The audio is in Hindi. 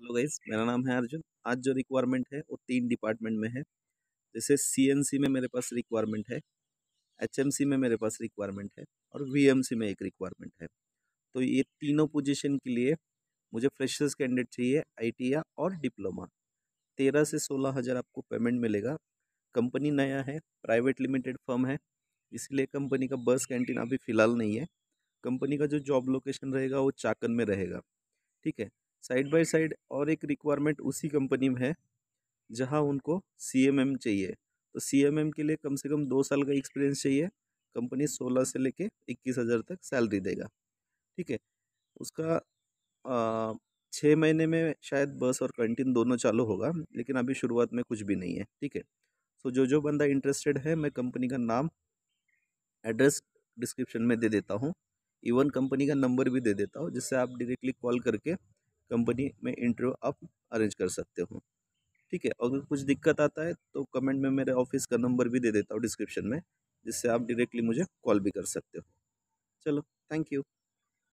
हेलो गाइज मेरा नाम है अर्जुन आज जो रिक्वायरमेंट है वो तीन डिपार्टमेंट में है जैसे सीएनसी में मेरे पास रिक्वायरमेंट है एचएमसी में मेरे पास रिक्वायरमेंट है और वीएमसी में एक रिक्वायरमेंट है तो ये तीनों पोजीशन के लिए मुझे फ्रेशर्स कैंडिडेट चाहिए आईटीआई और डिप्लोमा तेरह से सोलह हज़ार आपको पेमेंट मिलेगा कंपनी नया है प्राइवेट लिमिटेड फर्म है इसलिए कंपनी का बस कैंटीन अभी फ़िलहाल नहीं है कंपनी का जो जॉब लोकेशन रहेगा वो चाकन में रहेगा ठीक है साइड बाय साइड और एक रिक्वायरमेंट उसी कंपनी में है जहां उनको सी एम एम चाहिए तो सी एम एम के लिए कम से कम दो साल का एक्सपीरियंस चाहिए कंपनी सोलह से लेके इक्कीस हज़ार तक सैलरी देगा ठीक है उसका छः महीने में शायद बस और कैंटीन दोनों चालू होगा लेकिन अभी शुरुआत में कुछ भी नहीं है ठीक है सो तो जो जो बंदा इंटरेस्टेड है मैं कंपनी का नाम एड्रेस डिस्क्रिप्शन में दे देता हूँ इवन कंपनी का नंबर भी दे देता हूँ जिससे आप डायरेक्टली कॉल करके कंपनी में इंटरव्यू आप अरेंज कर सकते हो ठीक है अगर कुछ दिक्कत आता है तो कमेंट में मेरे ऑफिस का नंबर भी दे देता हूँ डिस्क्रिप्शन में जिससे आप डायरेक्टली मुझे कॉल भी कर सकते हो चलो थैंक यू